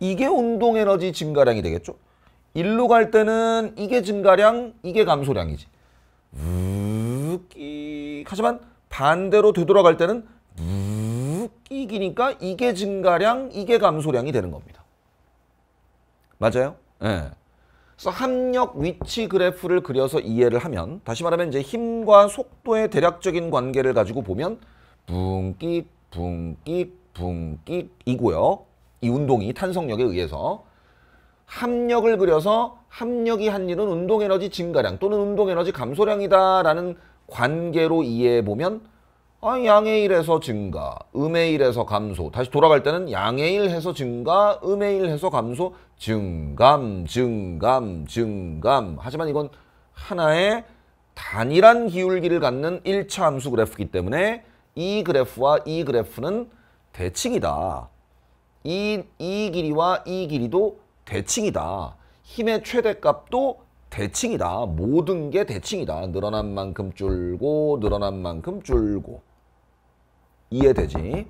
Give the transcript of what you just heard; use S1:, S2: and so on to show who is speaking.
S1: 이게 운동 에너지 증가량이 되겠죠. 일로 갈 때는 이게 증가량, 이게 감소량이지. 우익 하지만 반대로 되돌아갈 때는 우익이니까 이게 증가량, 이게 감소량이 되는 겁니다. 맞아요? 예. 네. 그래서 합력 위치 그래프를 그려서 이해를 하면 다시 말하면 이제 힘과 속도의 대략적인 관계를 가지고 보면 붕끽 붕끽 붕끽이고요. 이 운동이 탄성력에 의해서 합력을 그려서 합력이 한 일은 운동 에너지 증가량 또는 운동 에너지 감소량이다라는 관계로 이해해 보면 아, 양의 일에서 증가, 음의 일에서 감소. 다시 돌아갈 때는 양의 일해서 증가, 음의 일해서 감소, 증감, 증감, 증감. 하지만 이건 하나의 단일한 기울기를 갖는 1차 함수 그래프이기 때문에 이 그래프와 이 그래프는 대칭이다. 이, 이 길이와 이 길이도 대칭이다. 힘의 최대값도 대칭이다. 모든 게 대칭이다. 늘어난 만큼 줄고 늘어난 만큼 줄고 이해되지?